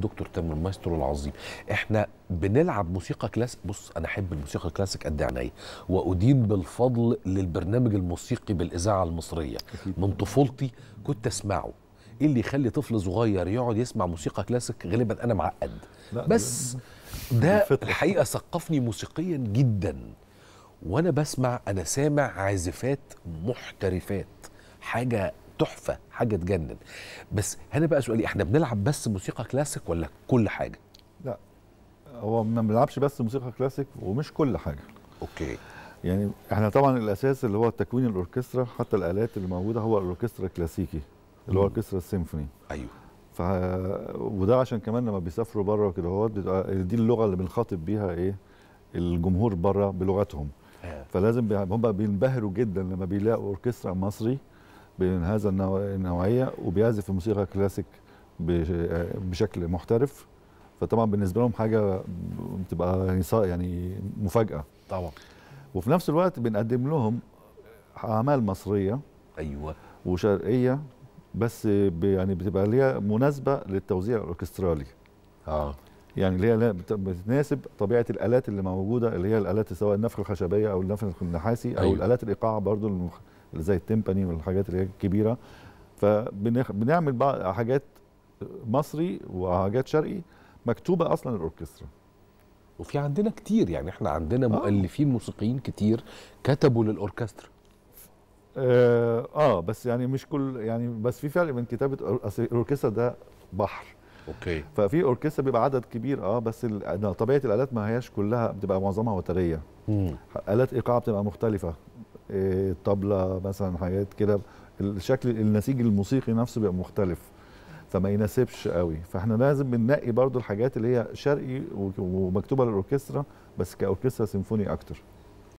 دكتور تامر المايسترو العظيم احنا بنلعب موسيقى كلاسيك بص انا احب الموسيقى الكلاسيك قد عينيا وادين بالفضل للبرنامج الموسيقي بالاذاعه المصريه من طفولتي كنت اسمعه ايه اللي يخلي طفل صغير يقعد يسمع موسيقى كلاسيك غالبا انا معقد بس ده الحقيقه ثقفني موسيقيا جدا وانا بسمع انا سامع عازفات محترفات حاجه تحفه حاجه تجنن بس هنا بقى سؤالي احنا بنلعب بس موسيقى كلاسيك ولا كل حاجه لا هو ما بنلعبش بس موسيقى كلاسيك ومش كل حاجه اوكي يعني احنا طبعا الاساس اللي هو تكوين الاوركسترا حتى الالات اللي موجوده هو الاوركسترا الكلاسيكي اللي هو اوركسترا السيمفوني ايوه ف وده عشان كمان لما بيسافروا بره وكده هو يعني دي اللغه اللي بنخاطب بيها ايه الجمهور بره بلغتهم آه. فلازم هم بينبهروا جدا لما بيلاقوا اوركسترا مصري من هذا النوعيه وبيعزف الموسيقى كلاسيك بشكل محترف فطبعا بالنسبه لهم حاجه بتبقى يعني مفاجاه طبعا وفي نفس الوقت بنقدم لهم اعمال مصريه ايوه وشرقيه بس يعني بتبقى ليها مناسبه للتوزيع الاوركسترالي اه يعني اللي هي بتناسب طبيعه الالات اللي موجوده اللي هي الالات سواء النفخ الخشبيه او النفخ النحاسي او أيوة. الالات الايقاع برضو المخ... زي التيمباني والحاجات اللي هي الكبيره فبنعمل حاجات مصري وحاجات شرقي مكتوبه اصلا الاوركسترا وفي عندنا كتير يعني احنا عندنا آه. مؤلفين موسيقيين كتير كتبوا للاوركسترا آه, اه بس يعني مش كل يعني بس في فرق بين كتابه الاوركسترا ده بحر اوكي ففي اوركسترا بيبقى عدد كبير اه بس طبيعه الالات ما هياش كلها بتبقى معظمها وتريه الات ايقاع بتبقى مختلفه إيه، طبلة مثلا حاجات كده الشكل النسيج الموسيقي نفسه بيبقى مختلف فما يناسبش قوي فاحنا لازم بننقي برضو الحاجات اللي هي شرقي ومكتوبه للاوركسترا بس كاوركسترا سيمفوني اكتر